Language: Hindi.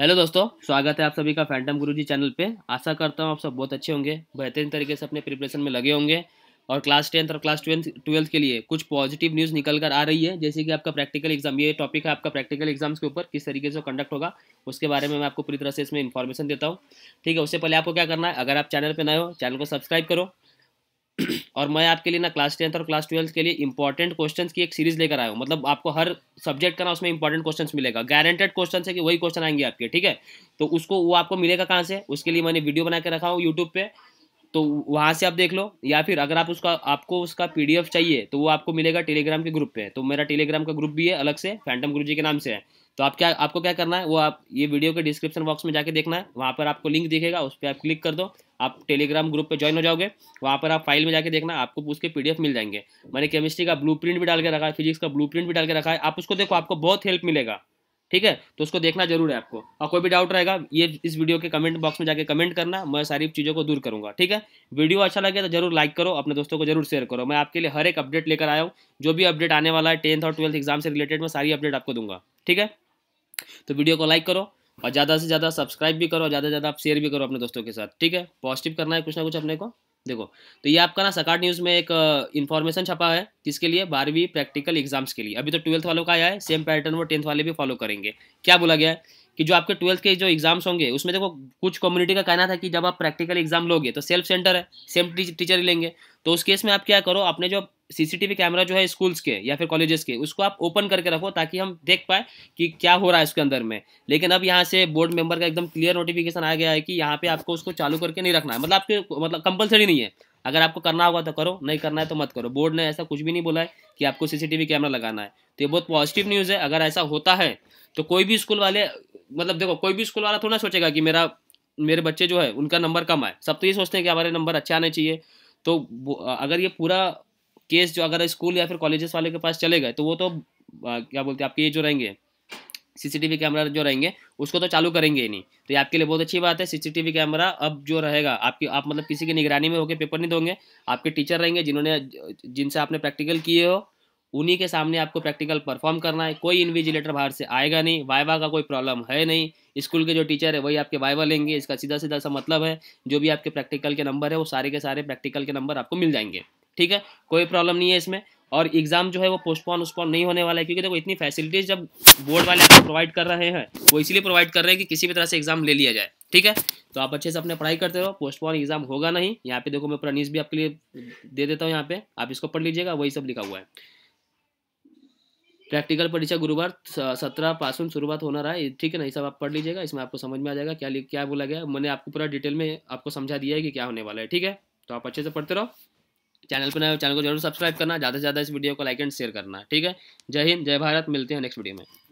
हेलो दोस्तों स्वागत है आप सभी का फैंटम गुरुजी चैनल पे आशा करता हूँ आप सब बहुत अच्छे होंगे बेहतरीन तरीके से अपने प्रिपरेशन में लगे होंगे और क्लास टेंथ और क्लास ट्वेल्थ ट्वेल्थ के लिए कुछ पॉजिटिव न्यूज़ निकल कर आ रही है जैसे कि आपका प्रैक्टिकल एग्जाम ये टॉपिक है आपका प्रैक्टिकल एग्जाम्स के ऊपर किस तरीके से कंडक्ट होगा उसके बारे में मैं आपको पूरी तरह से इसमें इन्फॉर्मेशन देता हूँ ठीक है उससे पहले आपको क्या करना है अगर आप चैनल पर नए हो चैनल को सब्सक्राइब करो और मैं आपके लिए ना क्लास टेंथ और क्लास ट्वेल्थ के लिए इंपॉर्टेंट क्वेश्चंस की एक सीरीज लेकर आया हूँ मतलब आपको हर सब्जेक्ट का ना उसमें इंपॉर्टेंट क्वेश्चंस मिलेगा गारंटेड क्वेश्चन है कि वही क्वेश्चन आएंगे आपके ठीक है तो उसको वो आपको मिलेगा कहाँ से उसके लिए मैंने वीडियो बना के रखा हूँ यूट्यूब पर तो वहाँ से आप देख लो या फिर अगर आप उसका आपको उसका पी चाहिए तो वो आपको मिलेगा टेलीग्राम के ग्रुप पे तो मेरा टेलीग्राम का ग्रुप भी है अलग से फैंटम गुरु जी के नाम से है तो आप क्या आपको क्या करना है वो आप ये वीडियो के डिस्क्रिप्शन बॉक्स में जाके देखना है वहाँ पर आपको लिंक दिखेगा उस पर आप क्लिक कर दो आप टेलीग्राम ग्रुप पे ज्वाइन हो जाओगे वहाँ पर आप फाइल में जाके देखना आपको उसके पीडीएफ मिल जाएंगे मैंने केमिस्ट्री का ब्लूप्रिंट भी डाल के रखा है फिजिक्स का ब्लूप्रिंट भी डाल के रखा है आप उसको देखो आपको बहुत हेल्प मिलेगा ठीक है तो उसको देखना जरूर है आपको और कोई भी डाउट रहेगा ये इस वीडियो के कमेंट बॉक्स में जाके कमेंट करना मैं सारी चीज़ों को दूर करूंगा ठीक है वीडियो अच्छा लगे तो जरूर लाइक करो अपने दोस्तों को जरूर शेयर करो मैं आपके लिए हर एक अपडेट लेकर आया हूँ जो भी अपडेट आने वाला है टेंथ और ट्वेल्थ एग्जाम से रिलेटेड मैं सारी अपडेट आपको दूंगा ठीक है तो वीडियो को लाइक करो और ज़्यादा से ज़्यादा सब्सक्राइब भी करो ज़्यादा से ज़्यादा आप शेयर भी करो अपने दोस्तों के साथ ठीक है पॉजिटिव करना है कुछ ना कुछ अपने को देखो तो ये आपका ना सकार न्यूज़ में एक इन्फॉर्मेशन छपा है किसके लिए बारहवीं प्रैक्टिकल एग्जाम्स के लिए अभी तो ट्वेल्थ वालों का आया है सेम पैटर्न वो टेंथ वाले भी फॉलो करेंगे क्या बोला गया है कि जो आपके ट्वेल्थ के जो एग्जाम्स होंगे उसमें देखो कुछ कम्युनिटी का कहना था कि जब आप प्रैक्टिकल एग्जाम लोगे तो सेल्फ सेंटर है सेम टीचर ही लेंगे तो उस केस में आप क्या करो अपने जो सीसीटीवी कैमरा जो है स्कूल्स के या फिर कॉलेजेस के उसको आप ओपन करके रखो ताकि हम देख पाए कि क्या हो रहा है उसके अंदर में लेकिन अब यहाँ से बोर्ड मेंबर का एकदम क्लियर नोटिफिकेशन आ गया है कि यहाँ पे आपको उसको चालू करके नहीं रखना है मतलब आपके मतलब कंपलसरी नहीं है अगर आपको करना होगा तो करो नहीं करना है तो मत करो बोर्ड ने ऐसा कुछ भी नहीं बोला है कि आपको सीसीटीवी कैमरा लगाना है तो ये बहुत पॉजिटिव न्यूज़ है अगर ऐसा होता है तो कोई भी स्कूल वाले मतलब देखो कोई भी स्कूल वाला थोड़ा सोचेगा कि मेरा मेरे बच्चे जो है उनका नंबर कम आए सब तो ये सोचते हैं कि हमारे नंबर अच्छे आने चाहिए तो अगर ये पूरा केस जो अगर स्कूल या फिर कॉलेजेस वाले के पास चले गए तो वो तो आ, क्या बोलते हैं आपके ये जो रहेंगे सीसीटीवी कैमरा जो रहेंगे उसको तो चालू करेंगे ही नहीं तो ये आपके लिए बहुत अच्छी बात है सीसीटीवी कैमरा अब जो रहेगा आपकी आप मतलब किसी की निगरानी में होकर पेपर नहीं दोगे आपके टीचर रहेंगे जिन्होंने जिनसे आपने प्रैक्टिकल किए हो उन्हीं के सामने आपको प्रैक्टिकल परफॉर्म करना है कोई इन्विजिलेटर बाहर से आएगा नहीं वाइवा का कोई प्रॉब्लम है नहीं स्कूल के जो टीचर है वही आपके वाइवा लेंगे इसका सीधा सीधा सा मतलब है जो भी आपके प्रैक्टिकल के नंबर है वो सारे के सारे प्रैक्टिकल के नंबर आपको मिल जाएंगे ठीक है कोई प्रॉब्लम नहीं है इसमें और एग्जाम जो है वो पोस्टपोन उसपोन नहीं होने वाला है क्योंकि देखो इतनी फैसिलिटीज जब बोर्ड वाले आपको प्रोवाइड कर रहे हैं वो इसलिए प्रोवाइड कर रहे हैं कि किसी भी तरह से एग्जाम ले लिया जाए ठीक है तो आप अच्छे से अपने पढ़ाई करते रहो पोस्टपोन एग्जाम होगा नहीं यहाँ पे देखो मैं पूरा न्यूज़ भी आपके लिए दे देता हूँ यहाँ पे आप इसको पढ़ लीजिएगा वही सब लिखा हुआ है प्रैक्टिकल परीक्षा गुरुवार सत्रह पासून शुरुआत होना रहा है ठीक है ना ये सब आप पढ़ लीजिएगा इसमें आपको समझ में आ जाएगा क्या क्या बोला गया मैंने आपको पूरा डिटेल में आपको समझा दिया है कि क्या होने वाला है ठीक है तो आप अच्छे से पढ़ते रहो चैनल पर नए चैनल को जरूर सब्सक्राइब करना ज़्यादा से ज़्यादा इस वीडियो को लाइक एंड शेयर करना ठीक है जय हिंद जय भारत मिलते हैं नेक्स्ट वीडियो में